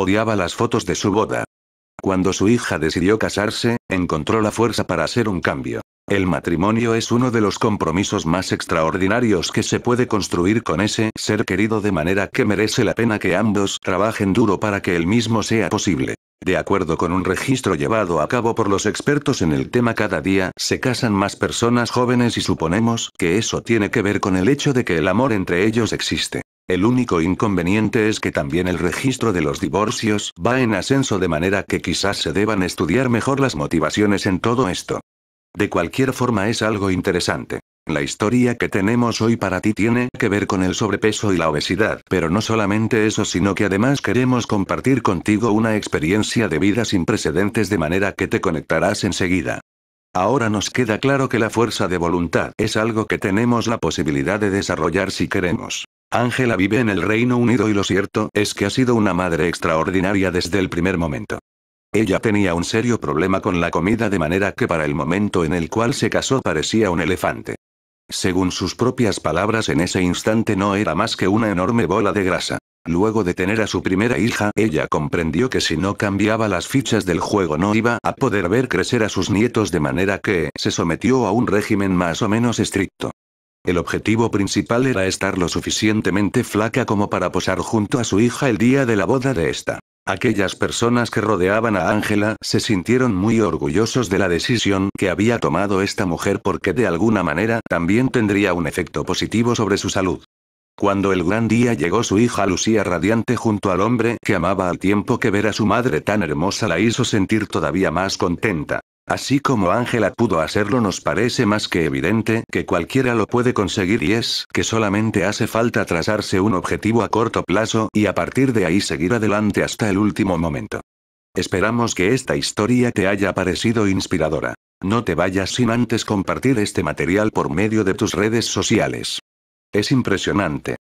Odiaba las fotos de su boda. Cuando su hija decidió casarse, encontró la fuerza para hacer un cambio. El matrimonio es uno de los compromisos más extraordinarios que se puede construir con ese ser querido de manera que merece la pena que ambos trabajen duro para que el mismo sea posible. De acuerdo con un registro llevado a cabo por los expertos en el tema cada día, se casan más personas jóvenes y suponemos que eso tiene que ver con el hecho de que el amor entre ellos existe. El único inconveniente es que también el registro de los divorcios va en ascenso de manera que quizás se deban estudiar mejor las motivaciones en todo esto. De cualquier forma es algo interesante. La historia que tenemos hoy para ti tiene que ver con el sobrepeso y la obesidad, pero no solamente eso, sino que además queremos compartir contigo una experiencia de vida sin precedentes de manera que te conectarás enseguida. Ahora nos queda claro que la fuerza de voluntad es algo que tenemos la posibilidad de desarrollar si queremos. Ángela vive en el Reino Unido y lo cierto es que ha sido una madre extraordinaria desde el primer momento. Ella tenía un serio problema con la comida de manera que para el momento en el cual se casó parecía un elefante. Según sus propias palabras, en ese instante no era más que una enorme bola de grasa. Luego de tener a su primera hija, ella comprendió que si no cambiaba las fichas del juego no iba a poder ver crecer a sus nietos de manera que se sometió a un régimen más o menos estricto. El objetivo principal era estar lo suficientemente flaca como para posar junto a su hija el día de la boda de esta. Aquellas personas que rodeaban a Ángela se sintieron muy orgullosos de la decisión que había tomado esta mujer porque de alguna manera también tendría un efecto positivo sobre su salud. Cuando el gran día llegó su hija Lucía radiante junto al hombre que amaba al tiempo que ver a su madre tan hermosa la hizo sentir todavía más contenta. Así como Ángela pudo hacerlo nos parece más que evidente que cualquiera lo puede conseguir y es que solamente hace falta trazarse un objetivo a corto plazo y a partir de ahí seguir adelante hasta el último momento. Esperamos que esta historia te haya parecido inspiradora. No te vayas sin antes compartir este material por medio de tus redes sociales. Es impresionante,